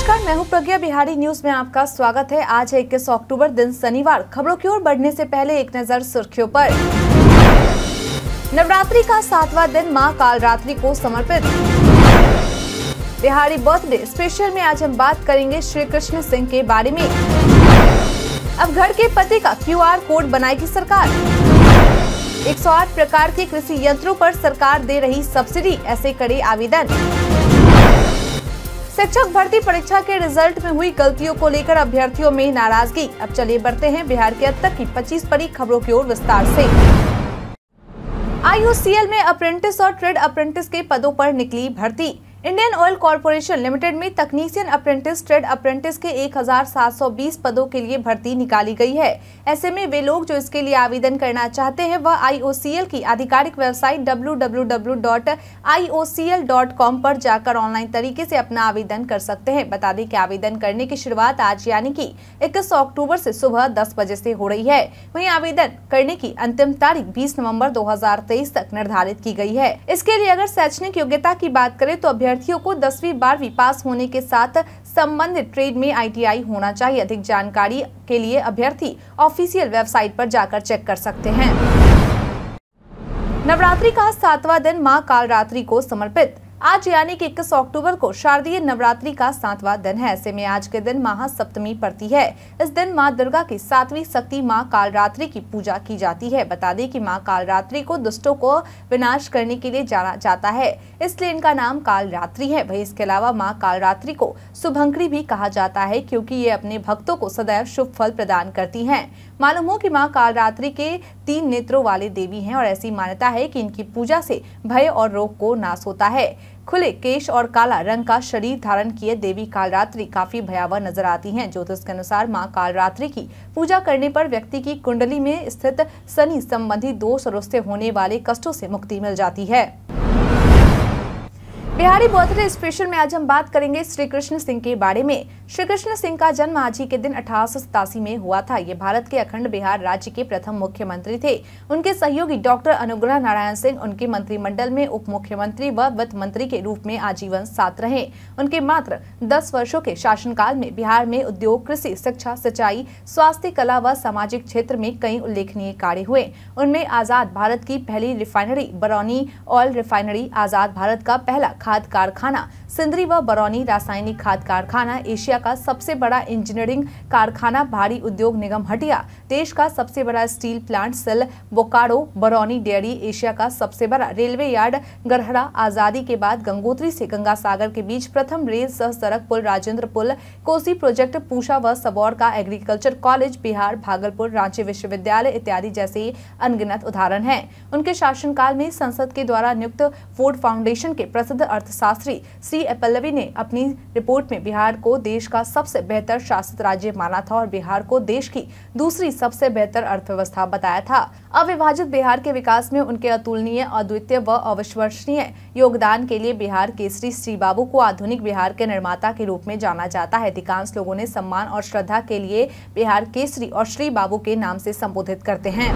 नमस्कार मैं हूं प्रज्ञा बिहारी न्यूज में आपका स्वागत है आज है इक्कीस अक्टूबर दिन शनिवार खबरों की ओर बढ़ने से पहले एक नजर सुर्खियों पर नवरात्रि का सातवां दिन मां कालरात्रि को समर्पित बिहारी बर्थडे स्पेशल में आज हम बात करेंगे श्री कृष्ण सिंह के बारे में अब घर के पति का क्यू कोड बनाएगी सरकार एक प्रकार के कृषि यंत्रों आरोप सरकार दे रही सब्सिडी ऐसे करे आवेदन शिक्षक भर्ती परीक्षा के रिजल्ट में हुई गलतियों को लेकर अभ्यर्थियों में नाराजगी अब चलिए बढ़ते हैं बिहार के अब तक की पच्चीस बड़ी खबरों की ओर विस्तार ऐसी आई में अप्रेंटिस और ट्रेड अप्रेंटिस के पदों पर निकली भर्ती इंडियन ऑयल कॉरपोरेशन लिमिटेड में तकनीशियन अप्रेंटिस ट्रेड अप्रेंटिस के 1720 पदों के लिए भर्ती निकाली गई है ऐसे में वे लोग जो इसके लिए आवेदन करना चाहते हैं वह आईओसीएल की आधिकारिक वेबसाइट www.iocl.com पर जाकर ऑनलाइन तरीके से अपना आवेदन कर सकते हैं बता दें कि आवेदन करने की शुरुआत आज यानी की इक्कीस अक्टूबर ऐसी सुबह दस बजे ऐसी हो रही है वही आवेदन करने की अंतिम तारीख बीस नवम्बर दो तक निर्धारित की गयी है इसके लिए अगर शैक्षणिक योग्यता की बात करें तो अभ्यर्थी अभ्यर्थियों को दसवीं बारहवीं पास होने के साथ संबंधित ट्रेड में आईटीआई होना चाहिए अधिक जानकारी के लिए अभ्यर्थी ऑफिशियल वेबसाइट पर जाकर चेक कर सकते हैं नवरात्रि का सातवां दिन माँ कालरात्रि को समर्पित आज यानी कि 21 अक्टूबर को शारदीय नवरात्रि का सातवां दिन है ऐसे में आज के दिन महासप्तमी पड़ती है इस दिन मां दुर्गा की सातवीं शक्ति मां कालरात्रि की पूजा की जाती है बता दें कि मां कालरात्रि को दुष्टों को विनाश करने के लिए जाना जाता है इसलिए इनका नाम कालरात्रि है वही इसके अलावा माँ कालरात्रि को शुभंकरी भी कहा जाता है क्योंकि ये अपने भक्तों को सदैव शुभ फल प्रदान करती है मालूम हो की माँ कालरात्रि के तीन नेत्रों वाले देवी है और ऐसी मान्यता है की इनकी पूजा से भय और रोग को नाश होता है खुले केश और काला रंग का शरीर धारण किए देवी कालरात्रि काफी भयावह नजर आती हैं ज्योतिष के अनुसार मां कालरात्रि की पूजा करने पर व्यक्ति की कुंडली में स्थित शनि संबंधी दोष और उससे होने वाले कष्टों से मुक्ति मिल जाती है बिहारी बर्थडे स्पेशल में आज हम बात करेंगे श्री कृष्ण सिंह के बारे में श्री कृष्ण सिंह का जन्म आज ही के दिन अठारह में हुआ था ये भारत के अखंड बिहार राज्य के प्रथम मुख्यमंत्री थे उनके सहयोगी डॉक्टर अनुग्रह नारायण सिंह उनके मंत्रिमंडल में उप मुख्यमंत्री व वित्त मंत्री के रूप में आजीवन साथ रहे उनके मात्र दस वर्षो के शासनकाल में बिहार में उद्योग कृषि शिक्षा सिंचाई स्वास्थ्य कला व सामाजिक क्षेत्र में कई उल्लेखनीय कार्य हुए उनमें आजाद भारत की पहली रिफाइनरी बरौनी ऑयल रिफाइनरी आजाद भारत का पहला खाद कारखाना सिंदरी व बरौनी रासायनिक खाद कारखाना एशिया का सबसे बड़ा इंजीनियरिंग कारखाना भारी उद्योग निगम हटिया देश का सबसे बड़ा steel plant SAIL Bokaro Barauni dairy Asia का सबसे बड़ा रेलवे यार्ड गरहरा आजादी के बाद गंगोत्री से गंगा सागर के बीच प्रथम रेल सह सड़क पुल राजेंद्र पुल कोसी प्रोजेक्ट पूषा व सबौर का एग्रीकल्चर कॉलेज बिहार भागलपुर रांची विश्वविद्यालय इत्यादि जैसे अनगिनत उदाहरण है उनके शासनकाल में संसद के द्वारा नियुक्त फूड फाउंडेशन के प्रसिद्ध अर्थशास्त्री श्री श्रीमती पल्लवी ने अपनी रिपोर्ट में बिहार को देश का सबसे बेहतर शासित राज्य माना था और बिहार को देश की दूसरी सबसे बेहतर अर्थव्यवस्था बताया था अविभाजित बिहार के विकास में उनके अतुलनीय अद्वितीय व अविश्वसनीय योगदान के लिए बिहार केसरी श्री बाबू को आधुनिक बिहार के निर्माता के रूप में जाना जाता है अधिकांश लोगों ने सम्मान और श्रद्धा के लिए बिहार केसरी और श्री बाबू के नाम से संबोधित करते हैं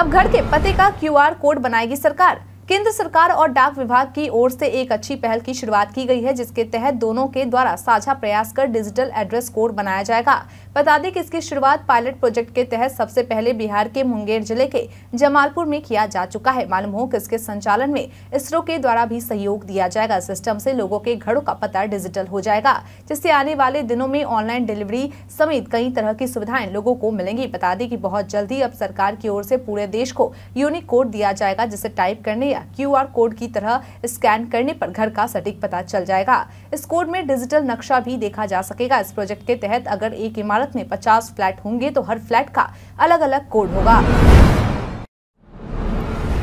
अब घर के पते का क्यूआर कोड बनाएगी सरकार केंद्र सरकार और डाक विभाग की ओर से एक अच्छी पहल की शुरुआत की गई है जिसके तहत दोनों के द्वारा साझा प्रयास कर डिजिटल एड्रेस कोड बनाया जाएगा बता दें कि इसकी शुरुआत पायलट प्रोजेक्ट के तहत सबसे पहले बिहार के मुंगेर जिले के जमालपुर में किया जा चुका है मालूम हो कि इसके संचालन में इसरो के द्वारा भी सहयोग दिया जाएगा सिस्टम से लोगों के घरों का पता डिजिटल हो जाएगा जिससे आने वाले दिनों में ऑनलाइन डिलीवरी समेत कई तरह की सुविधाएं लोगों को मिलेंगी बता दें कि बहुत जल्दी अब सरकार की ओर से पूरे देश को यूनिक कोड दिया जाएगा जिसे टाइप करने या क्यू कोड की तरह स्कैन करने आरोप घर का सटीक पता चल जाएगा इस कोड में डिजिटल नक्शा भी देखा जा सकेगा इस प्रोजेक्ट के तहत अगर एक इमारत इमारत में 50 फ्लैट होंगे तो हर फ्लैट का अलग अलग कोड होगा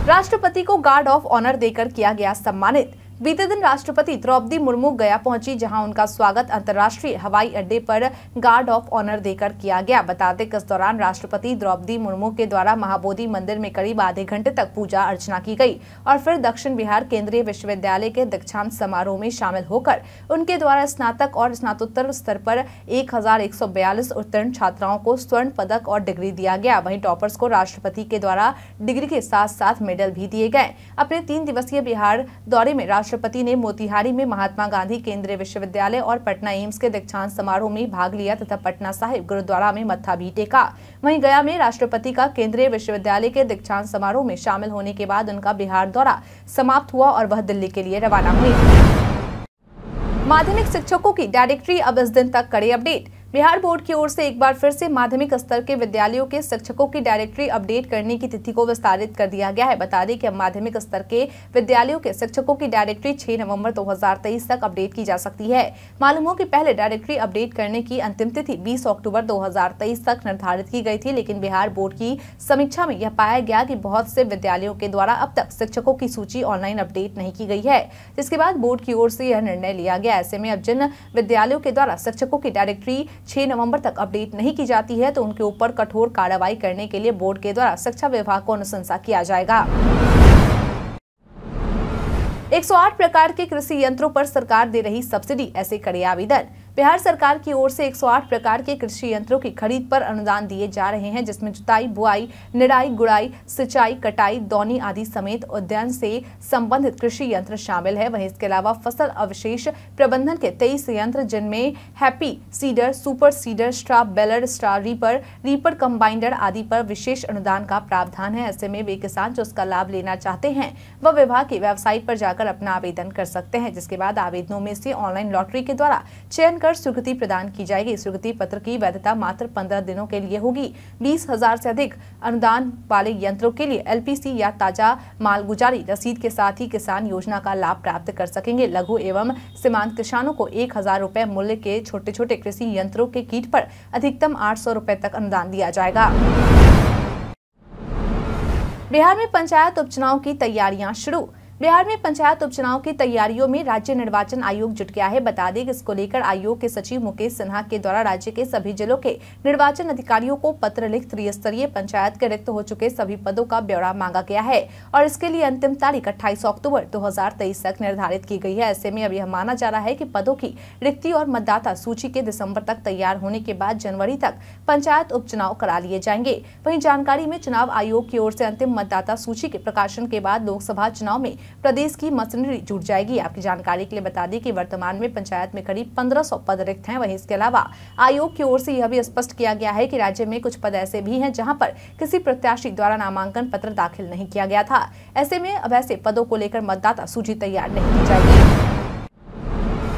राष्ट्रपति को गार्ड ऑफ ऑनर देकर किया गया सम्मानित बीते दिन राष्ट्रपति द्रौपदी मुर्मू गया पहुंची जहां उनका स्वागत अंतर्राष्ट्रीय हवाई अड्डे पर गार्ड ऑफ ऑनर देकर किया गया बताते इस दौरान राष्ट्रपति द्रौपदी मुर्मू के द्वारा महाबोधि मंदिर में करीब आधे घंटे तक पूजा अर्चना की गई और फिर दक्षिण बिहार केंद्रीय विश्वविद्यालय के दीक्षांत समारोह में शामिल होकर उनके द्वारा स्नातक और स्नातोत्तर स्तर पर एक उत्तीर्ण छात्राओं को स्वर्ण पदक और डिग्री दिया गया वही टॉपर्स को राष्ट्रपति के द्वारा डिग्री के साथ साथ मेडल भी दिए गए अपने तीन दिवसीय बिहार दौरे में राष्ट्र राष्ट्रपति ने मोतिहारी में महात्मा गांधी केंद्रीय विश्वविद्यालय और पटना एम्स के दीक्षांत समारोह में भाग लिया तथा पटना साहिब गुरुद्वारा में मत्था भी टेका वहीं गया में राष्ट्रपति का केंद्रीय विश्वविद्यालय के दीक्षांत समारोह में शामिल होने के बाद उनका बिहार दौरा समाप्त हुआ और वह दिल्ली के लिए रवाना हुए माध्यमिक शिक्षकों की डायरेक्टरी अब इस दिन तक करे अपडेट बिहार बोर्ड की ओर से एक बार फिर से माध्यमिक स्तर के विद्यालयों के शिक्षकों की डायरेक्टरी अपडेट करने की तिथि को विस्तारित कर दिया गया है बता दें कि अब माध्यमिक स्तर के विद्यालयों के शिक्षकों की डायरेक्टरी 6 नवंबर 2023 तक अपडेट की जा सकती है मालूम हो कि पहले डायरेक्टरी अपडेट करने की अंतिम तिथि बीस अक्टूबर दो तक निर्धारित की गई थी लेकिन बिहार बोर्ड की समीक्षा में यह पाया गया की बहुत से विद्यालयों के द्वारा अब तक शिक्षकों की सूची ऑनलाइन अपडेट नहीं की गई है जिसके बाद बोर्ड की ओर से यह निर्णय लिया गया ऐसे में अब जिन विद्यालयों के द्वारा शिक्षकों की डायरेक्टरी छह नवंबर तक अपडेट नहीं की जाती है तो उनके ऊपर कठोर कार्रवाई करने के लिए बोर्ड के द्वारा शिक्षा विभाग को अनुशंसा किया जाएगा 108 प्रकार के कृषि यंत्रों पर सरकार दे रही सब्सिडी ऐसे कड़े आवेदन बिहार सरकार की ओर से 108 प्रकार के कृषि यंत्रों की खरीद पर अनुदान दिए जा रहे हैं जिसमें जुताई बुआई निराई गुड़ाई सिंचाई कटाई दौनी आदि समेत उद्यान से संबंधित कृषि यंत्र शामिल है वहीं इसके अलावा फसल अवशेष प्रबंधन के तेईस यंत्र जिनमें happy seeder super seeder straw baler straw reaper reaper cum binder आदि पर विशेष अनुदान का प्रावधान है ऐसे में वे किसान जो उसका लाभ लेना चाहते हैं वह विभाग की वेबसाइट पर जाकर अपना आवेदन कर सकते हैं जिसके बाद आवेदनों में से ऑनलाइन लॉटरी के द्वारा चयन कर स्वीकृति प्रदान की जाएगी स्वीकृति पत्र की वैधता मात्र पंद्रह दिनों के लिए होगी बीस हजार से अधिक अनुदान वाले यंत्रों के लिए एलपीसी या ताजा मालगुजारी रसीद के साथ ही किसान योजना का लाभ प्राप्त कर सकेंगे लघु एवं सीमांत किसानों को एक हजार रूपए मूल्य के छोटे छोटे कृषि यंत्रों के कीट पर अधिकतम आठ सौ रूपए तक अनुदान दिया जाएगा बिहार में पंचायत उपचुनाव की तैयारियां शुरू बिहार में पंचायत उपचुनाव की तैयारियों में राज्य निर्वाचन आयोग जुट गया है बता दें इसको लेकर आयोग के सचिव मुकेश सिन्हा के द्वारा राज्य के सभी जिलों के निर्वाचन अधिकारियों को पत्र लिख त्रिस्तरीय पंचायत के रिक्त हो चुके सभी पदों का ब्यौरा मांगा गया है और इसके लिए अंतिम तारीख अट्ठाईस अक्टूबर दो तक निर्धारित की गई है ऐसे में अब यह माना जा रहा है की पदों की रिक्ति और मतदाता सूची के दिसम्बर तक तैयार होने के बाद जनवरी तक पंचायत उपचुनाव करा लिए जाएंगे वही जानकारी में चुनाव आयोग की ओर से अंतिम मतदाता सूची के प्रकाशन के बाद लोकसभा चुनाव में प्रदेश की मशीनरी जुट जाएगी आपकी जानकारी के लिए बता दें कि वर्तमान में पंचायत में करीब पंद्रह सौ पद रिक्त हैं वहीं इसके अलावा आयोग की ओर से यह भी स्पष्ट किया गया है कि राज्य में कुछ पद ऐसे भी हैं जहां पर किसी प्रत्याशी द्वारा नामांकन पत्र दाखिल नहीं किया गया था ऐसे में अब ऐसे पदों को लेकर मतदाता सूची तैयार नहीं की जाएगी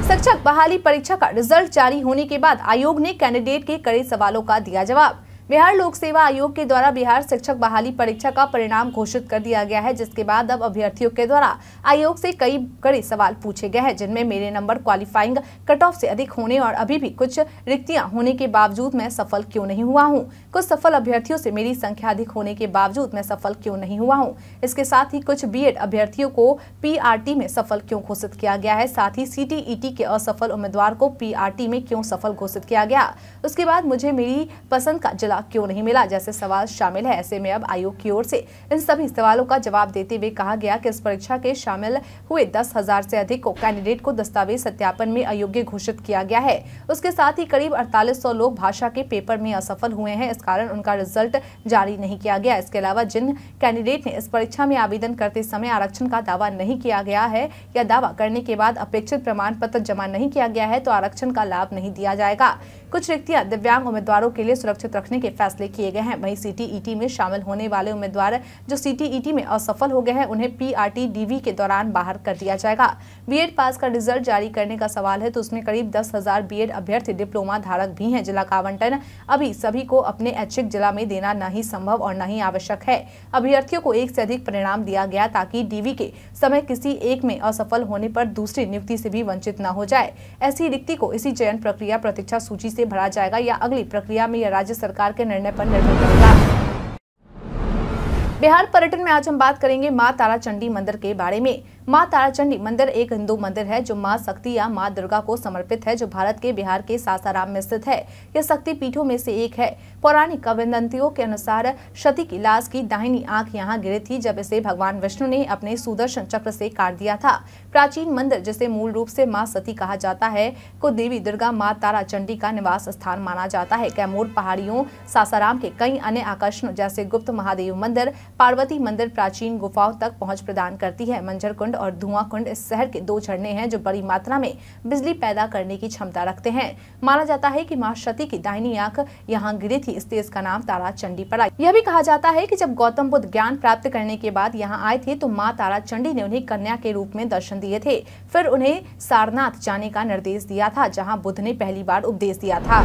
शिक्षक बहाली परीक्षा का रिजल्ट जारी होने के बाद आयोग ने कैंडिडेट के कड़े सवालों का दिया जवाब बिहार लोक सेवा आयोग के द्वारा बिहार शिक्षक बहाली परीक्षा का परिणाम घोषित कर दिया गया है जिसके बाद अब अभ्यर्थियों के द्वारा आयोग से कई कड़े सवाल पूछे गए हैं जिनमें मेरे नंबर क्वालिफाइंग कट ऑफ से अधिक होने और अभी भी कुछ रिक्तियां होने के बावजूद मैं सफल क्यों नहीं हुआ हूँ कुछ सफल अभ्यर्थियों से मेरी संख्या अधिक होने के बावजूद मैं सफल क्यों नहीं हुआ हूँ इसके साथ ही कुछ बीएड अभ्यर्थियों को पीआरटी में सफल क्यों घोषित किया गया है साथ ही सीटीईटी e के असफल उम्मीदवार को पीआरटी में क्यों सफल घोषित किया गया उसके बाद मुझे मेरी पसंद का जिला क्यों नहीं मिला जैसे सवाल शामिल है ऐसे में अब आयोग की ओर से इन सभी सवालों का जवाब देते हुए कहा गया की इस परीक्षा के शामिल हुए दस हजार से अधिक को कैंडिडेट को दस्तावेज सत्यापन में अयोग्य घोषित किया गया है उसके साथ ही करीब अड़तालीस लोग भाषा के पेपर में असफल हुए हैं इस कारण उनका रिजल्ट जारी नहीं किया गया इसके अलावा जिन कैंडिडेट ने इस परीक्षा में आवेदन करते समय आरक्षण का दावा नहीं किया गया है या दावा करने के बाद अपेक्षित प्रमाण पत्र जमा नहीं किया गया है तो आरक्षण का लाभ नहीं दिया जाएगा कुछ रिक्तियां दिव्यांग उम्मीदवारों के लिए सुरक्षित रखने के फैसले किए गए हैं वहीं सीटीईटी e में शामिल होने वाले उम्मीदवार जो सीटीईटी e में असफल हो गए हैं उन्हें पीआरटी डीवी के दौरान बाहर कर दिया जाएगा बी पास का रिजल्ट जारी करने का सवाल है तो उसमें करीब दस हजार बीएड अभ्यर्थी डिप्लोमा धारक भी है जिला का आवंटन अभी सभी को अपने ऐच्छिक जिला में देना न ही संभव और न ही आवश्यक है अभ्यर्थियों को एक से अधिक परिणाम दिया गया ताकि डीवी के समय किसी एक में असफल होने पर दूसरी नियुक्ति से भी वंचित न हो जाए ऐसी रिक्ति को इसी चयन प्रक्रिया प्रतीक्षा सूची से भरा जाएगा या अगली प्रक्रिया में यह राज्य सरकार के निर्णय पर निर्भर करेगा बिहार पर्यटन में आज हम बात करेंगे माँ तारा चंडी मंदिर के बारे में माँ ताराचंडी मंदिर एक हिंदू मंदिर है जो माँ शक्ति या माँ दुर्गा को समर्पित है जो भारत के बिहार के सासाराम में स्थित है यह शक्ति पीठों में से एक है पौराणिक कविंदियों के अनुसार क्षति की लाश की दाहिनी आंख यहाँ गिरी थी जब इसे भगवान विष्णु ने अपने सुदर्शन चक्र से काट दिया था प्राचीन मंदिर जिसे मूल रूप से माँ सती कहा जाता है को देवी दुर्गा माँ ताराचंडी का निवास स्थान माना जाता है कैमूर पहाड़ियों सासाराम के कई अन्य आकर्षण जैसे गुप्त महादेव मंदिर पार्वती मंदिर प्राचीन गुफाओं तक पहुँच प्रदान करती है मंजर कुंड कुंड और धुआं कुंड इस शहर के दो झरने हैं जो बड़ी मात्रा में बिजली पैदा करने की क्षमता रखते हैं माना जाता है कि माँ शती की दाहिनी आंख यहाँ गिरी थी इसलिए इसका नाम तारा चंडी पड़ा यह भी कहा जाता है की जब गौतम बुद्ध ज्ञान प्राप्त करने के बाद यहाँ आए थे तो माँ तारा चंडी ने उन्हें कन्या के रूप में दर्शन दिए थे फिर उन्हें सारनाथ जाने का निर्देश दिया था जहाँ बुद्ध ने पहली बार उपदेश दिया था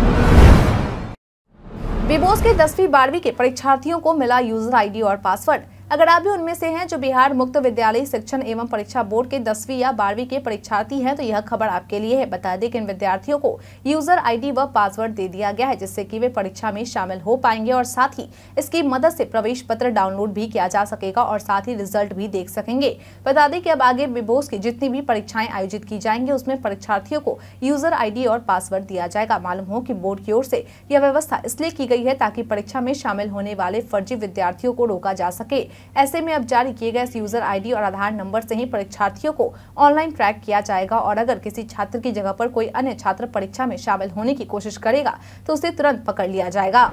बिबोस के दसवीं बारहवीं के परीक्षार्थियों को मिला यूजर आईडी और पासवर्ड अगर आप भी उनमें से हैं जो बिहार मुक्त विद्यालय शिक्षण एवं परीक्षा बोर्ड के दसवीं या बारहवीं के परीक्षार्थी हैं तो यह खबर आपके लिए है बता दें कि इन विद्यार्थियों को यूजर आईडी व पासवर्ड दे दिया गया है जिससे कि वे परीक्षा में शामिल हो पाएंगे और साथ ही इसकी मदद से प्रवेश पत्र डाउनलोड भी किया जा सकेगा और साथ ही रिजल्ट भी देख सकेंगे बता दें कि अब आगे बिबोस की जितनी भी परीक्षाएं आयोजित की जाएंगी उसमें परीक्षार्थियों को यूजर आई और पासवर्ड दिया जाएगा मालूम हो की बोर्ड की ओर से यह व्यवस्था इसलिए की गई है ताकि परीक्षा में शामिल होने वाले फर्जी विद्यार्थियों को रोका जा सके ऐसे में अब जारी किए गए यूजर आईडी और आधार नंबर से ही परीक्षार्थियों को ऑनलाइन ट्रैक किया जाएगा और अगर किसी छात्र की जगह पर कोई अन्य छात्र परीक्षा में शामिल होने की कोशिश करेगा तो उसे तुरंत पकड़ लिया जाएगा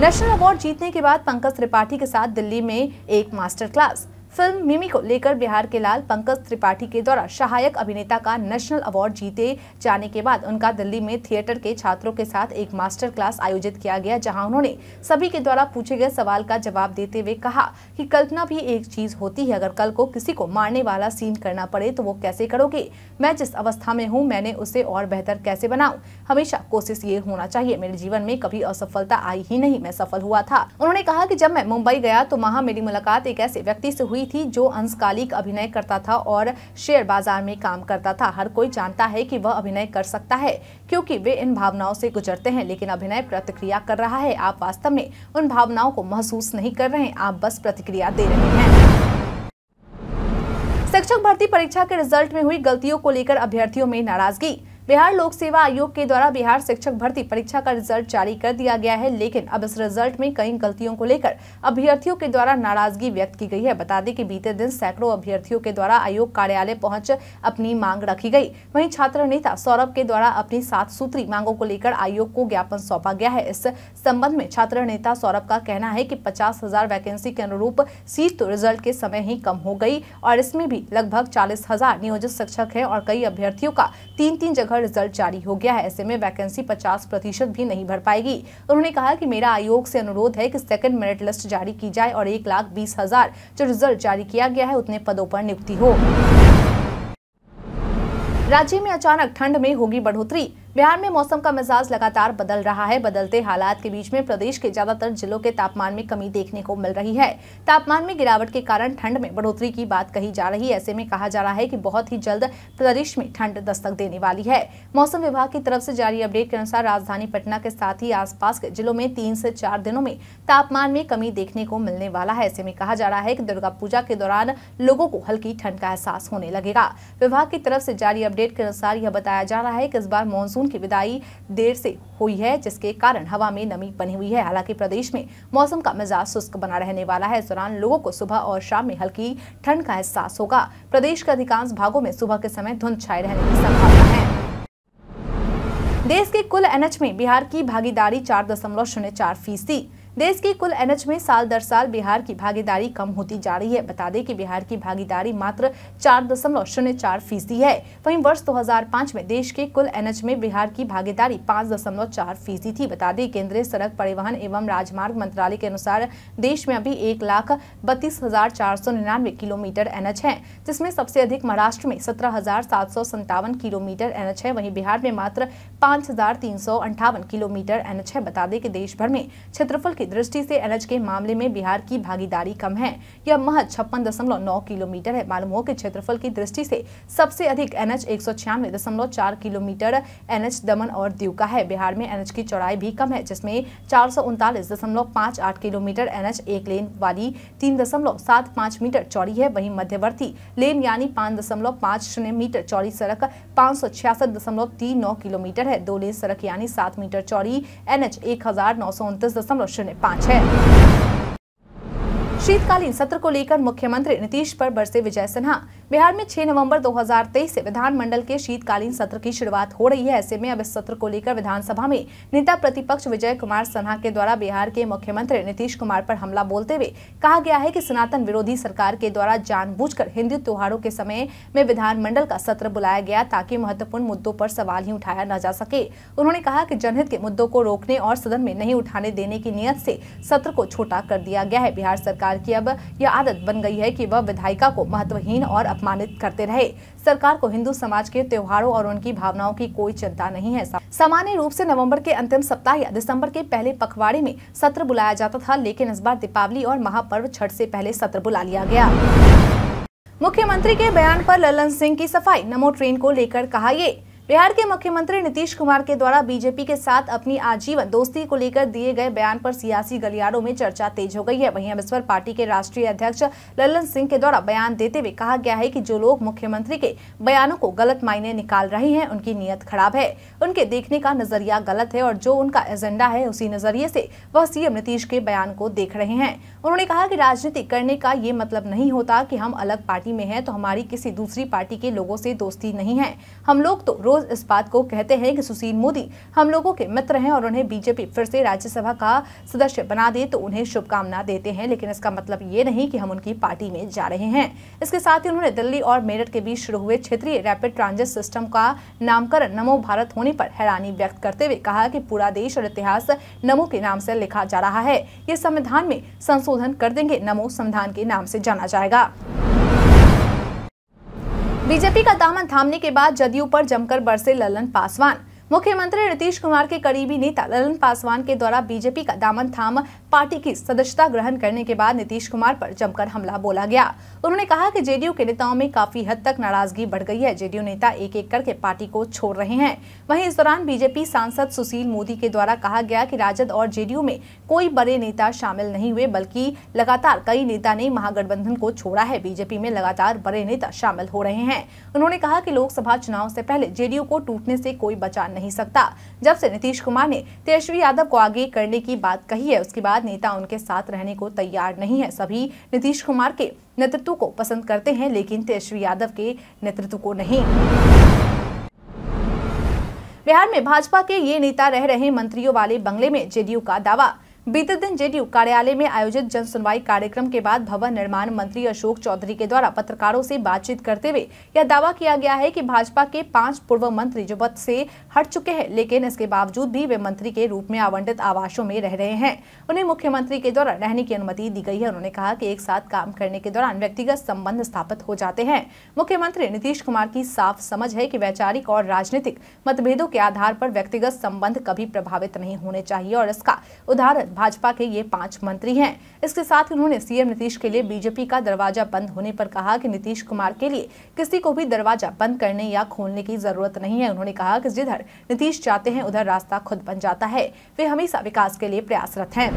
नेशनल अवार्ड जीतने के बाद पंकज त्रिपाठी के साथ दिल्ली में एक मास्टर क्लास फिल्म मिमी को लेकर बिहार के लाल पंकज त्रिपाठी के द्वारा सहायक अभिनेता का नेशनल अवार्ड जीते जाने के बाद उनका दिल्ली में थिएटर के छात्रों के साथ एक मास्टर क्लास आयोजित किया गया जहां उन्होंने सभी के द्वारा पूछे गए सवाल का जवाब देते हुए कहा कि कल्पना भी एक चीज होती है अगर कल को किसी को मारने वाला सीन करना पड़े तो वो कैसे करोगे मैं जिस अवस्था में हूँ मैंने उसे और बेहतर कैसे बनाऊँ हमेशा कोशिश ये होना चाहिए मेरे जीवन में कभी असफलता आई ही नहीं मैं सफल हुआ था उन्होंने कहा की जब मैं मुंबई गया तो वहाँ मेरी मुलाकात एक ऐसे व्यक्ति ऐसी हुई हुई थी जो अंशकालिक अभिनय करता था और शेयर बाजार में काम करता था हर कोई जानता है कि वह अभिनय कर सकता है क्योंकि वे इन भावनाओं से गुजरते हैं लेकिन अभिनय प्रतिक्रिया कर रहा है आप वास्तव में उन भावनाओं को महसूस नहीं कर रहे आप बस प्रतिक्रिया दे रहे हैं शिक्षक भर्ती परीक्षा के रिजल्ट में हुई गलतियों को लेकर अभ्यर्थियों में नाराजगी बिहार लोक सेवा आयोग के द्वारा बिहार शिक्षक भर्ती परीक्षा का रिजल्ट जारी कर दिया गया है लेकिन अब इस रिजल्ट में कई गलतियों को लेकर अभ्यर्थियों के द्वारा नाराजगी व्यक्त की गई है बता दें कि बीते दिन सैकड़ों अभ्यर्थियों के द्वारा आयोग कार्यालय पहुंच अपनी मांग रखी गई वहीं छात्र नेता सौरभ के द्वारा अपनी सात सूत्री मांगों को लेकर आयोग को ज्ञापन सौंपा गया है इस संबंध में छात्र नेता सौरभ का कहना है की पचास वैकेंसी के अनुरूप सीट तो रिजल्ट के समय ही कम हो गई और इसमें भी लगभग चालीस नियोजित शिक्षक है और कई अभ्यर्थियों का तीन तीन जगह रिजल्ट जारी हो गया है ऐसे में वैकेंसी पचास प्रतिशत भी नहीं भर पाएगी उन्होंने कहा कि मेरा आयोग से अनुरोध है कि सेकंड मेरिट लिस्ट जारी की जाए और एक लाख बीस हजार जो रिजल्ट जारी किया गया है उतने पदों पर नियुक्ति हो राज्य में अचानक ठंड में होगी बढ़ोतरी बिहार में मौसम का मिजाज लगातार बदल रहा है बदलते हालात के बीच में प्रदेश के ज्यादातर जिलों के तापमान में कमी देखने को मिल रही है तापमान में गिरावट के कारण ठंड में बढ़ोतरी की बात कही जा रही है ऐसे में कहा जा रहा है कि बहुत ही जल्द प्रदेश में ठंड दस्तक देने वाली है मौसम विभाग की तरफ से जारी अपडेट के अनुसार राजधानी पटना के साथ ही आस के जिलों में तीन से चार दिनों में तापमान में कमी देखने को मिलने वाला है ऐसे में कहा जा रहा है की दुर्गा पूजा के दौरान लोगों को हल्की ठंड का एहसास होने लगेगा विभाग की तरफ से जारी अपडेट के अनुसार यह बताया जा रहा है की इस बार मानसून मानसून की विदाई देर से हुई है जिसके कारण हवा में नमी बनी हुई है हालांकि प्रदेश में मौसम का मिजाज शुष्क बना रहने वाला है इस दौरान लोगों को सुबह और शाम में हल्की ठंड का एहसास होगा प्रदेश के अधिकांश भागों में सुबह के समय धुंध छाए रहने की संभावना है देश के कुल एनएच में बिहार की भागीदारी चार दशमलव शून्य चार फीसदी देश की कुल एनएच में साल दर साल बिहार की भागीदारी कम होती जा रही है बता दें कि बिहार की भागीदारी मात्र चार दशमलव शून्य चार फीसदी है वहीं वर्ष 2005 में देश के कुल एनएच में बिहार की भागीदारी पाँच दशमलव चार फीसदी थी बता दें केंद्रीय सड़क परिवहन एवं राजमार्ग मंत्रालय के अनुसार देश में अभी एक लाख बत्तीस हजार चार सौ निन्यानवे किलोमीटर एनएच है जिसमें सबसे अधिक महाराष्ट्र में सत्रह हजार सात सौ संतावन किलोमीटर एनएच है वहीं बिहार में मात्र पाँच हजार तीन सौ अंठावन किलोमीटर एनएच है बता दें कि देश भर में क्षेत्रफल की दृष्टि से एनएच के मामले में बिहार की भागीदारी कम है यह महज छप्पन दशमलव नौ किलोमीटर है मालूम हो कि क्षेत्रफल की दृष्टि से सबसे अधिक एनएच एक सौ छियानवे दशमलव चार किलोमीटर एनएच दमन और दीव का है बिहार में एनएच की चौड़ाई भी कम है जिसमें चार सौ उनतालीस दशमलव पाँच आठ किलोमीटर एनएच एक लेन वाली तीन दशमलव सात पाँच मीटर चौड़ी है वही मध्यवर्ती लेन यानी पाँच दशमलव पाँच शून्य मीटर चौड़ी सड़क पाँच सौ छियासठ दशमलव तीन नौ किलोमीटर है दो लेन सड़क यानी सात मीटर चौड़ी एनएच एक हजार नौ सौ उनतीस दशमलव शून्य 五。शीतकालीन सत्र को लेकर मुख्यमंत्री नीतीश पर बरसे विजय सिन्हा बिहार में 6 नवंबर 2023 से विधानमंडल के शीतकालीन सत्र की शुरुआत हो रही है ऐसे में अब इस सत्र को लेकर विधानसभा में नेता प्रतिपक्ष विजय कुमार सिन्हा के द्वारा बिहार के मुख्यमंत्री नीतीश कुमार पर हमला बोलते हुए कहा गया है की सनातन विरोधी सरकार के द्वारा जान हिंदू त्योहारों के समय में विधानमंडल का सत्र बुलाया गया ताकि महत्वपूर्ण मुद्दों आरोप सवाल ही उठाया न जा सके उन्होंने कहा की जनहित के मुद्दों को रोकने और सदन में नहीं उठाने देने की नियत ऐसी सत्र को छोटा कर दिया गया है बिहार सरकार सरकार की अब यह आदत बन गई है कि वह विधायिका को महत्वहीन और अपमानित करते रहे सरकार को हिंदू समाज के त्योहारों और उनकी भावनाओं की कोई चिंता नहीं है सामान्य रूप से नवंबर के अंतिम सप्ताह या दिसंबर के पहले पखवाड़े में सत्र बुलाया जाता था लेकिन इस बार दीपावली और महापर्व छठ से पहले सत्र बुला लिया गया मुख्यमंत्री के बयान पर ललन सिंह की सफाई नमो ट्रेन को लेकर कहा ये बिहार के मुख्यमंत्री नीतीश कुमार के द्वारा बीजेपी के साथ अपनी आजीवन दोस्ती को लेकर दिए गए बयान पर सियासी गलियारों में चर्चा तेज हो गई है वहीं अब इस पर पार्टी के राष्ट्रीय अध्यक्ष ललन सिंह के द्वारा बयान देते हुए कहा गया है कि जो लोग मुख्यमंत्री के बयानों को गलत मायने निकाल रहे हैं उनकी नीयत खराब है उनके देखने का नजरिया गलत है और जो उनका एजेंडा है उसी नजरिए से वह सीएम नीतीश के बयान को देख रहे हैं उन्होंने कहा कि राजनीति करने का ये मतलब नहीं होता कि हम अलग पार्टी में है तो हमारी किसी दूसरी पार्टी के लोगों से दोस्ती नहीं है हम लोग तो रोज रोज इस बात को कहते हैं कि सुशील मोदी हम लोगों के मित्र हैं और उन्हें बीजेपी फिर से राज्यसभा का सदस्य बना दे तो उन्हें शुभकामना देते हैं लेकिन इसका मतलब ये नहीं कि हम उनकी पार्टी में जा रहे हैं इसके साथ ही उन्होंने दिल्ली और मेरठ के बीच शुरू हुए क्षेत्रीय रैपिड ट्रांजिट सिस्टम का नामकरण नमो भारत होने पर हैरानी व्यक्त करते हुए कहा कि पूरा देश और इतिहास नमो के नाम से लिखा जा रहा है ये संविधान में संशोधन कर देंगे नमो संविधान के नाम से जाना जाएगा बीजेपी का दामन थामने के बाद जदयू पर जमकर बरसे ललन पासवान मुख्यमंत्री नीतीश कुमार के करीबी नेता ललन पासवान के द्वारा बीजेपी का दामन थाम पार्टी की सदस्यता ग्रहण करने के बाद नीतीश कुमार पर जमकर हमला बोला गया उन्होंने कहा कि जेडीयू के नेताओं में काफी हद तक नाराजगी बढ़ गई है जेडीयू नेता एक एक करके पार्टी को छोड़ रहे हैं वहीं इस दौरान बीजेपी सांसद सुशील मोदी के द्वारा कहा गया कि राजद और जेडीयू में कोई बड़े नेता शामिल नहीं हुए बल्कि लगातार कई नेता ने महागठबंधन को छोड़ा है बीजेपी में लगातार बड़े नेता शामिल हो रहे हैं उन्होंने कहा की लोकसभा चुनाव ऐसी पहले जेडीयू को टूटने ऐसी कोई बचा नहीं नहीं सकता जब से नीतीश कुमार ने तेजस्वी यादव को आगे करने की बात कही है उसके बाद नेता उनके साथ रहने को तैयार नहीं है सभी नीतीश कुमार के नेतृत्व को पसंद करते हैं लेकिन तेजस्वी यादव के नेतृत्व को नहीं बिहार में भाजपा के ये नेता रह रहे मंत्रियों वाले बंगले में जेडीयू का दावा बीते दिन जेडीयू कार्यालय में आयोजित जन सुनवाई कार्यक्रम के बाद भवन निर्माण मंत्री अशोक चौधरी के द्वारा पत्रकारों से बातचीत करते हुए यह दावा किया गया है कि भाजपा के पांच पूर्व मंत्री जो पद से हट चुके हैं लेकिन इसके बावजूद भी वे मंत्री के रूप में आवंटित आवासों में रह रहे हैं उन्हें मुख्यमंत्री के द्वारा रहने की अनुमति दी गई है उन्होंने कहा की एक साथ काम करने के दौरान व्यक्तिगत संबंध स्थापित हो जाते हैं मुख्यमंत्री नीतीश कुमार की साफ समझ है की वैचारिक और राजनीतिक मतभेदों के आधार पर व्यक्तिगत संबंध कभी प्रभावित नहीं होने चाहिए और इसका उदाहरण भाजपा के ये पांच मंत्री हैं इसके साथ उन्होंने सीएम नीतीश के लिए बीजेपी का दरवाजा बंद होने पर कहा कि नीतीश कुमार के लिए किसी को भी दरवाजा बंद करने या खोलने की जरूरत नहीं है उन्होंने कहा कि जिधर नीतीश जाते हैं उधर रास्ता खुद बन जाता है वे हमेशा विकास के लिए प्रयासरत है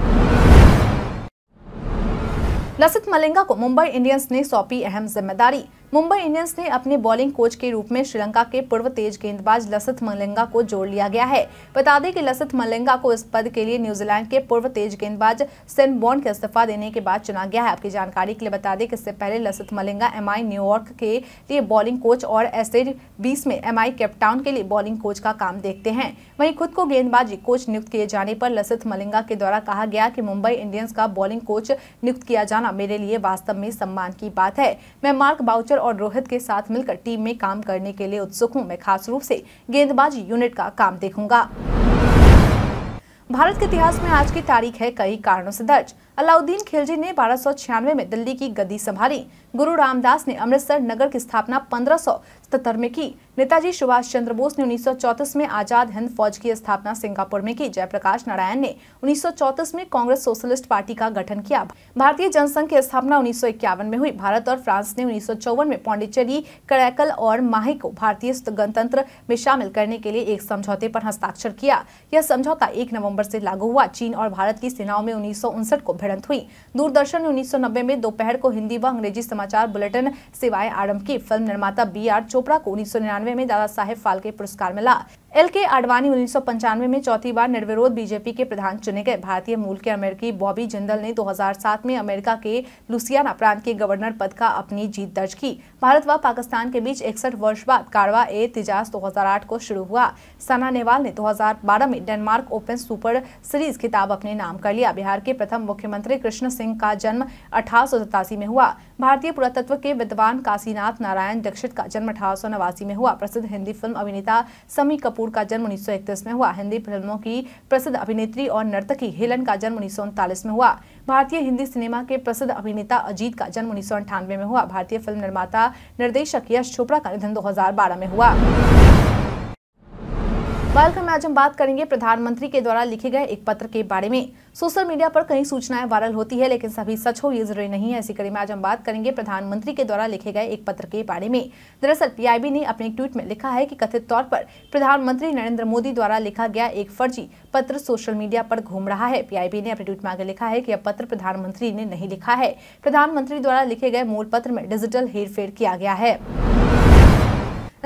लसित मलिंगा को मुंबई इंडियंस ने सौंपी अहम जिम्मेदारी मुंबई इंडियंस ने अपने बॉलिंग कोच के रूप में श्रीलंका के पूर्व तेज गेंदबाज लसित मलिंगा को जोड़ लिया गया है बता दें कि लसित मलिंगा को इस पद के लिए न्यूजीलैंड के पूर्व तेज गेंदबाज सेन बॉन्ड के इस्तीफा देने के बाद चुना गया है आपकी जानकारी के लिए बता दें कि इससे पहले लसित मलिंगा एम न्यूयॉर्क के लिए बॉलिंग कोच और एस बीस में एम आई केपटाउन के लिए बॉलिंग कोच का काम देखते हैं वहीं खुद को गेंदबाजी कोच नियुक्त किए जाने पर लसित मलिंगा के द्वारा कहा गया कि मुंबई इंडियंस का बॉलिंग कोच नियुक्त किया जाना मेरे लिए वास्तव में सम्मान की बात है मैं मार्क बाउचर कोचर और रोहित के साथ मिलकर टीम में काम करने के लिए उत्सुक हूँ मैं खास रूप से गेंदबाज यूनिट का काम देखूंगा भारत के इतिहास में आज की तारीख है कई कारणों से दर्ज अलाउद्दीन खिलजी ने बारह में दिल्ली की गद्दी संभाली गुरु रामदास ने अमृतसर नगर की स्थापना पंद्रह सतर में की नेताजी सुभाष चंद्र बोस ने उन्नीस में आजाद हिंद फौज की स्थापना सिंगापुर में की जयप्रकाश नारायण ने उन्नीस में कांग्रेस सोशलिस्ट पार्टी का गठन किया भारतीय जनसंघ की स्थापना उन्नीस में हुई भारत और फ्रांस ने उन्नीस में पौंडिचेरी करैकल और माहे को भारतीय गणतंत्र में शामिल करने के लिए एक समझौते पर हस्ताक्षर किया यह समझौता एक नवम्बर ऐसी लागू हुआ चीन और भारत की सेनाओं में उन्नीस को भिड़ंत हुई दूरदर्शन ने उन्नीस में दोपहर को हिंदी व अंग्रेजी समाचार बुलेटिन सेवाएं आरम्भ की फिल्म निर्माता बी आर चोपड़ा को उन्नीस में दादा साहेब फाल्के पुरस्कार मिला एल के आडवाणी उन्नीस में चौथी बार निर्विरोध बीजेपी के प्रधान चुने गए भारतीय मूल के अमेरिकी बॉबी जिंदल ने 2007 में अमेरिका के लुसियाना प्रांत के गवर्नर पद का अपनी जीत दर्ज की भारत व पाकिस्तान के बीच इकसठ वर्ष बाद कारवा ए तिजाज 2008 को शुरू हुआ सना नेवाल ने 2012 में डेनमार्क ओपन सुपर सीरीज खिताब अपने नाम कर लिया बिहार के प्रथम मुख्यमंत्री कृष्ण सिंह का जन्म अठारह में हुआ भारतीय पुरातत्व के विद्वान काशीनाथ नारायण दीक्षित का जन्म अठारह में हुआ प्रसिद्ध हिंदी फिल्म अभिनेता समी कपूर कपूर का जन्म उन्नीस में हुआ हिंदी फिल्मों की प्रसिद्ध अभिनेत्री और नर्तकी हेलन का जन्म उन्नीस में हुआ भारतीय हिंदी सिनेमा के प्रसिद्ध अभिनेता अजीत का जन्म उन्नीस में हुआ भारतीय फिल्म निर्माता निर्देशक यश चोपड़ा का निधन दो में हुआ वेलकम में आज हम बात करेंगे प्रधानमंत्री के द्वारा लिखे गए एक पत्र के बारे में सोशल मीडिया पर कई सूचनाएं वायरल होती है लेकिन सभी सच हो ये जरूरी नहीं है इसी कड़ी में आज हम बात करेंगे प्रधानमंत्री के द्वारा लिखे गए एक पत्र के बारे में दरअसल पीआईबी ने अपने ट्वीट में लिखा है कि कथित तौर पर प्रधानमंत्री नरेंद्र मोदी द्वारा लिखा गया एक फर्जी पत्र सोशल मीडिया पर घूम रहा है पीआईबी ने अपने ट्वीट में आगे लिखा है कि यह पत्र प्रधानमंत्री ने नहीं लिखा है प्रधानमंत्री द्वारा लिखे गए मूल पत्र में डिजिटल हेरफेर किया गया है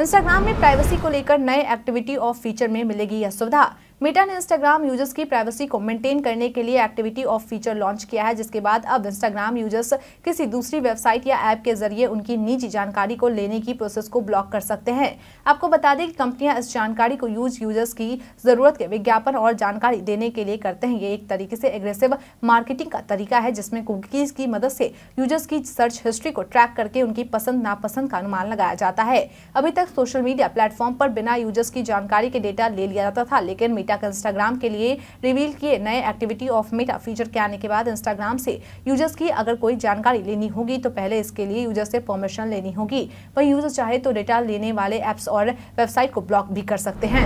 इंस्टाग्राम में प्राइवेसी को लेकर नए एक्टिविटी और फीचर में मिलेगी यह सुविधा मीटा ने इंस्टाग्राम यूजर्स की प्राइवेसी को मेंटेन करने के लिए एक्टिविटी ऑफ फीचर लॉन्च किया है जिसके बाद अब इंस्टाग्राम यूजर्स किसी दूसरी वेबसाइट या ऐप के जरिए उनकी निजी जानकारी को लेने की प्रोसेस को ब्लॉक कर सकते हैं आपको बता दें कि कंपनियां इस जानकारी को यूज यूजर्स की जरूरत के विज्ञापन और जानकारी देने के लिए करते हैं ये एक तरीके से एग्रेसिव मार्केटिंग का तरीका है जिसमें कुकीज की मदद से यूजर्स की सर्च हिस्ट्री को ट्रैक करके उनकी पसंद नापसंद का अनुमान लगाया जाता है अभी तक सोशल मीडिया प्लेटफॉर्म पर बिना यूजर्स की जानकारी के डेटा ले लिया जाता था लेकिन मीटा का इंस्टाग्राम के लिए रिवील किए नए एक्टिविटी ऑफ मीटा फीचर के आने के बाद इंस्टाग्राम से यूजर्स की अगर कोई जानकारी लेनी होगी तो पहले इसके लिए यूजर से परमिशन लेनी होगी वही यूजर चाहे तो डेटा लेने वाले एप्स और वेबसाइट को ब्लॉक भी कर सकते हैं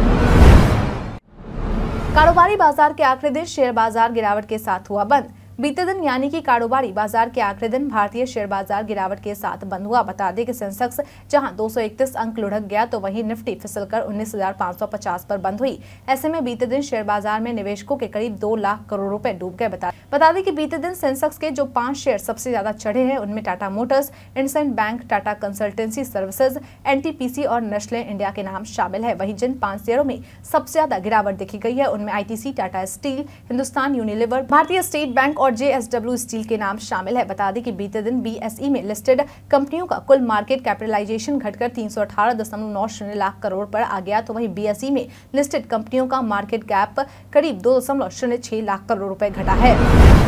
कारोबारी बाजार के आखिरी दिन शेयर बाजार गिरावट के साथ हुआ बंद बीते दिन यानी कि कारोबारी बाजार के आखिरी दिन भारतीय शेयर बाजार गिरावट के साथ बंद हुआ बता दें कि सेंसेक्स जहां 231 अंक लुढ़क गया तो वहीं निफ्टी फिसलकर 19,550 पर बंद हुई ऐसे में बीते दिन शेयर बाजार में निवेशकों के करीब दो लाख करोड़ रुपए डूब गए बता बता दें कि बीते दिन सेंसेक्स के जो पांच शेयर सबसे ज्यादा चढ़े हैं उनमें Tata Motors IndusInd bank Tata Consultancy Services NTPC और नेस्ले इंडिया के नाम शामिल है वही जिन पांच शेयरों में सबसे ज्यादा गिरावट देखी गई है उनमें ITC Tata Steel Hindustan Unilever Bharatiya State Bank और जेएसडब्ल्यू स्टील के नाम शामिल है बता दें कि बीते दिन बीएसई में लिस्टेड कंपनियों का कुल मार्केट कैपिटलाइजेशन घटकर तीन लाख करोड़ पर आ गया तो वहीं बीएसई में लिस्टेड कंपनियों का मार्केट कैप करीब दो लाख करोड़ रुपए घटा है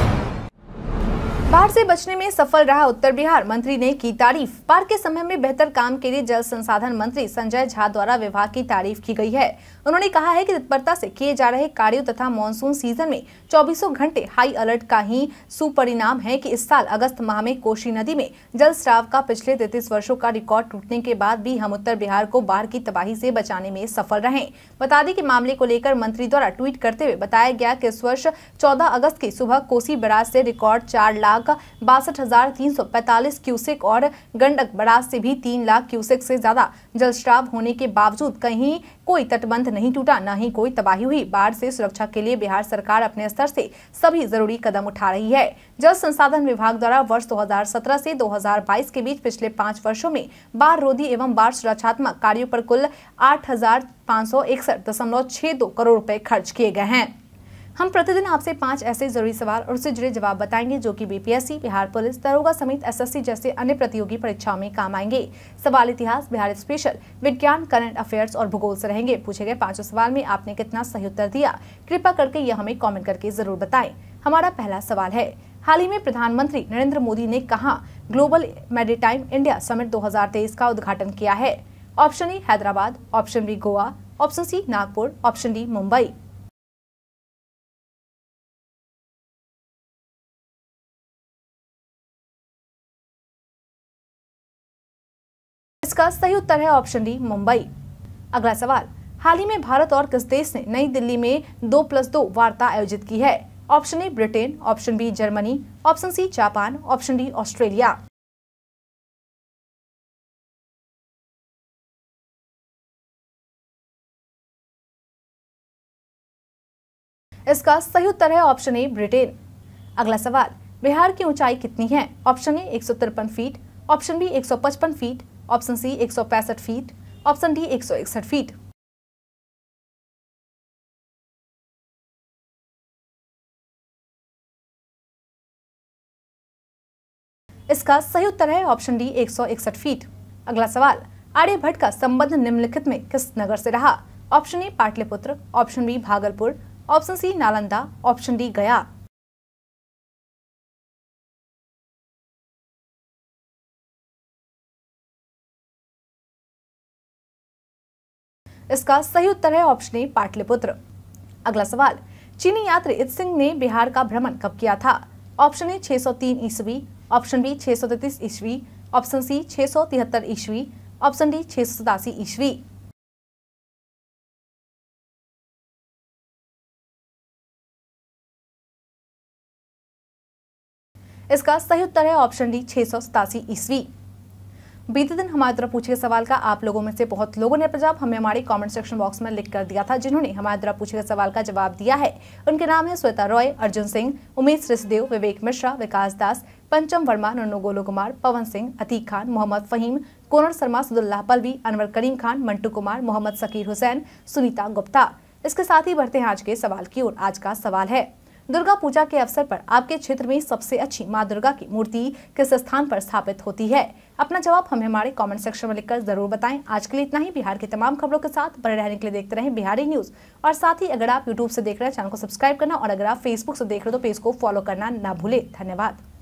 बाढ़ से बचने में सफल रहा उत्तर बिहार मंत्री ने की तारीफ बाढ़ के समय में बेहतर काम के लिए जल संसाधन मंत्री संजय झा द्वारा विभाग की तारीफ की गई है उन्होंने कहा है कि तत्परता से किए जा रहे कार्यों तथा मानसून सीजन में चौबीसों घंटे हाई अलर्ट का ही सुपरिणाम है कि इस साल अगस्त माह में कोशी नदी में जल स्राव का पिछले तैतीस वर्षों का रिकॉर्ड टूटने के बाद भी हम उत्तर बिहार को बाढ़ की तबाही से बचाने में सफल रहे बता दें कि मामले को लेकर मंत्री द्वारा ट्वीट करते हुए बताया गया कि इस वर्ष चौदह अगस्त की सुबह कोसी बराज से रिकॉर्ड चार लाख बासठ हजार तीन सौ पैतालीस क्यूसेक और गंडक बराज से भी तीन लाख क्यूसेक से ज्यादा जल स्राव होने के बावजूद कहीं कोई तटबंध नहीं टूटा न ही कोई तबाही हुई बाढ़ से सुरक्षा के लिए बिहार सरकार अपने स्तर स्तर से सभी जरूरी कदम उठा रही है जल संसाधन विभाग द्वारा वर्ष 2017 से 2022 के बीच पिछले पाँच वर्षों में बाढ़ रोधी एवं बाढ़ सुरक्षात्मक कार्यो पर कुल आठ करोड़ रुपए खर्च किए गए हैं हम प्रतिदिन आपसे पांच ऐसे जरूरी सवाल और उससे जुड़े जवाब बताएंगे जो कि बीपीएससी बिहार पुलिस दरोगा समेत एसएससी जैसे अन्य प्रतियोगी परीक्षाओं में काम आएंगे सवाल इतिहास बिहार स्पेशल विज्ञान करंट अफेयर्स और भूगोल से रहेंगे पूछे गए पांचों सवाल में आपने कितना सही उत्तर दिया कृपा करके यह हमें कॉमेंट करके जरूर बताए हमारा पहला सवाल है हाल ही में प्रधानमंत्री नरेंद्र मोदी ने कहा ग्लोबल मेडिटाइम इंडिया समिट दो का उद्घाटन किया है option A Hyderabad option B Goa option C Nagpur option D Mumbai इसका सही उत्तर है ऑप्शन डी मुंबई अगला सवाल हाल ही में भारत और किस देश ने नई दिल्ली में दो प्लस दो वार्ता आयोजित की है option A Britain option B Germany option C Japan option D Australia इसका सही उत्तर है ऑप्शन ए ब्रिटेन अगला सवाल बिहार की ऊंचाई कितनी है ऑप्शन ए एक feet option B 155 feet option C एक फीट ऑप्शन डी एक फीट इसका सही उत्तर है ऑप्शन डी एक फीट अगला सवाल आर्यभट्ट का संबंध निम्नलिखित में किस नगर से रहा option A Pataliputra option B Bhagalpur option C Nalanda option D Gaya इसका सही उत्तर है ऑप्शन ए पाटलिपुत्र अगला सवाल चीनी यात्री इत सिंह ने बिहार का भ्रमण कब किया था ऑप्शन ए 603 ईस्वी ऑप्शन बी 633 ईसवी ऑप्शन सी 673 ईस्वी ऑप्शन डी छह ईस्वी इसका सही उत्तर है ऑप्शन डी छह ईस्वी बीते दिन हमारी तरफ पूछे गए सवाल का आप लोगों में से बहुत लोगों ने प्रजाप हमें हमारे कमेंट सेक्शन बॉक्स में लिख कर दिया था जिन्होंने हमारे तरफ पूछे गए सवाल का जवाब दिया है उनके नाम है श्वेता रॉय अर्जुन सिंह उमेश सिसदेव विवेक मिश्रा विकास दास पंचम वर्मा नन्नू गोलू कुमार पवन सिंह अतीक खान मोहम्मद फहीम कोनर शर्मा सदुल्लाह पलवी अनवर करीम खान मंटू कुमार मोहम्मद सकीर हुसैन सुनीता गुप्ता इसके साथ ही बढ़ते हैं आज के सवाल की ओर आज का सवाल है दुर्गा पूजा के अवसर पर आपके क्षेत्र में सबसे अच्छी माँ दुर्गा की मूर्ति किस स्थान पर स्थापित होती है अपना जवाब हमें हमारे कमेंट सेक्शन में लिखकर जरूर बताएं आज के लिए इतना ही बिहार की तमाम खबरों के साथ बने रहने के लिए देखते रहें बिहारी न्यूज और साथ ही अगर आप यूट्यूब से देख रहे हैं चैनल को सब्सक्राइब करना और अगर आप फेसबुक से देख रहे हो तो पेज को फॉलो करना ना भूले धन्यवाद